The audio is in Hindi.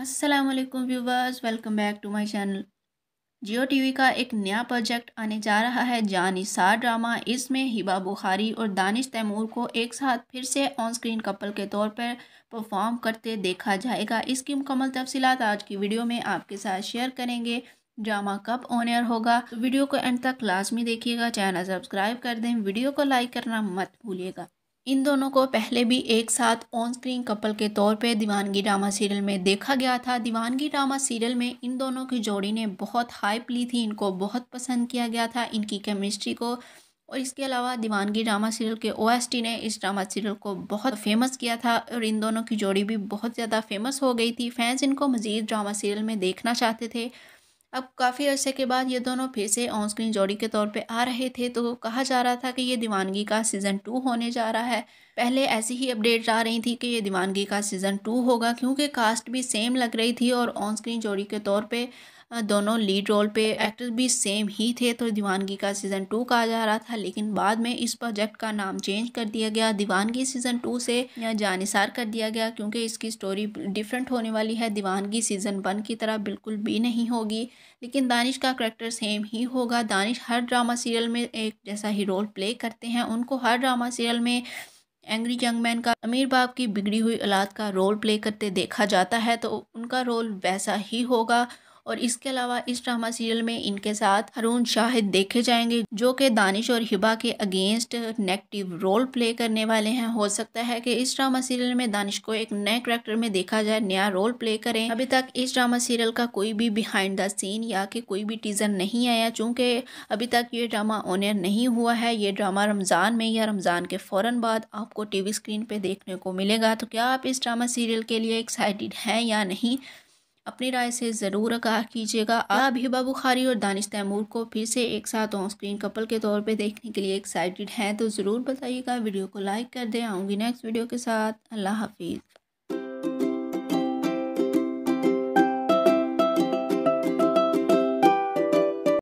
Aslam viewers welcome back to my channel Jio TV का एक नया प्रोजेक्ट आने जा रहा है जानिसार ड्रामा इसमें हिबा बुखारी और दानिश तैमूर को एक साथ फिर से ऑन स्क्रीन कपल के तौर पर परफॉर्म करते देखा जाएगा इसकी मुकम्मल तफसीत आज की वीडियो में आपके साथ शेयर करेंगे ड्रामा कब ऑनियर होगा तो वीडियो को एंड तक लाजमी देखिएगा चैनल सब्सक्राइब कर दें वीडियो को लाइक करना मत भूलिएगा इन दोनों को पहले भी एक साथ ऑन स्क्रीन कपल के तौर पर दीवानगी ड्रामा सीरियल में देखा गया था दीवानगी ड्रामा सीरियल में इन दोनों की जोड़ी ने बहुत हाइप ली थी इनको बहुत पसंद किया गया था इनकी केमिस्ट्री को और इसके अलावा दीवानगी ड्रामा सीरियल के ओएसटी ने इस ड्रामा सीरियल को बहुत फेमस किया था और इन दोनों की जोड़ी भी बहुत ज़्यादा फेमस हो गई थी फैंस इनको मज़ीद ड्रामा सीरियल में देखना चाहते थे अब काफ़ी अरसे के बाद ये दोनों फिर से ऑन स्क्रीन जोड़ी के तौर पे आ रहे थे तो कहा जा रहा था कि ये दीवानगी का सीज़न टू होने जा रहा है पहले ऐसी ही अपडेट्स आ रही थी कि ये दीवानगी का सीज़न टू होगा क्योंकि कास्ट भी सेम लग रही थी और ऑन स्क्रीन जोड़ी के तौर पे दोनों लीड रोल पे एक्टर भी सेम ही थे तो दीवानगी का सीज़न टू कहा जा रहा था लेकिन बाद में इस प्रोजेक्ट का नाम चेंज कर दिया गया दीवानगी सीज़न टू से जानिसार कर दिया गया क्योंकि इसकी स्टोरी डिफरेंट होने वाली है दीवानगी सीज़न वन की तरह बिल्कुल भी नहीं होगी लेकिन दानिश का करेक्टर सेम ही होगा दानिश हर ड्रामा सीरियल में एक जैसा ही रोल प्ले करते हैं उनको हर ड्रामा सीरियल में एंग्री यंग मैन का अमीर बाप की बिगड़ी हुई औलाद का रोल प्ले करते देखा जाता है तो उनका रोल वैसा ही होगा और इसके अलावा इस ड्रामा सीरियल में इनके साथ हरून शाहिद देखे जाएंगे जो कि दानिश और हिबा के अगेंस्ट नेगेटिव रोल प्ले करने वाले हैं हो सकता है कि इस ड्रामा सीरियल में दानिश को एक नए करेक्टर में देखा जाए नया रोल प्ले करें अभी तक इस ड्रामा सीरियल का कोई भी बिहाइंड द सीन या कि कोई भी टीजर नहीं आया चूंकि अभी तक ये ड्रामा ऑनर नहीं हुआ है ये ड्रामा रमज़ान में या रमज़ान के फ़ौरन बाद आपको टीवी स्क्रीन पर देखने को मिलेगा तो क्या आप इस ड्रामा सीरियल के लिए एक्साइटेड हैं या नहीं अपनी राय से ज़रूर आगाह कीजिएगा आप हिबा बुखारी और दानिश तैमूर को फिर से एक साथ ऑन स्क्रीन कपल के तौर पे देखने के लिए एक्साइटेड हैं तो ज़रूर बताइएगा वीडियो को लाइक कर दें आऊँगी नेक्स्ट वीडियो के साथ अल्लाह हाफिज़